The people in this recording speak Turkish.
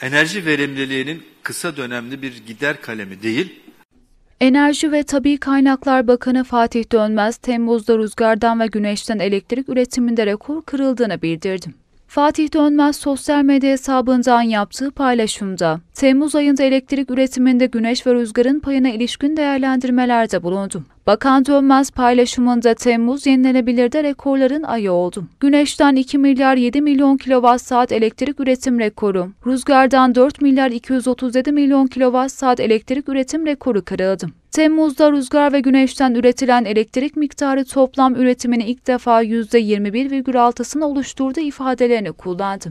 enerji verimliliğinin kısa dönemli bir gider kalemi değil, Enerji ve Tabi Kaynaklar Bakanı Fatih Dönmez, Temmuz'da rüzgardan ve güneşten elektrik üretiminde rekor kırıldığını bildirdi. Fatih Dönmez sosyal medya hesabından yaptığı paylaşımda, Temmuz ayında elektrik üretiminde güneş ve rüzgarın payına ilişkin değerlendirmelerde bulundu. Bakan Dönmez paylaşımında Temmuz yenilenebilirde rekorların ayı oldu. Güneşten 2 milyar 7 milyon kilowatt saat elektrik üretim rekoru, rüzgardan 4 milyar 237 milyon kilowatt saat elektrik üretim rekoru kırıldı. Temmuz'da rüzgar ve güneşten üretilen elektrik miktarı toplam üretimini ilk defa %21,6'sını oluşturdu ifadelerini kullandı.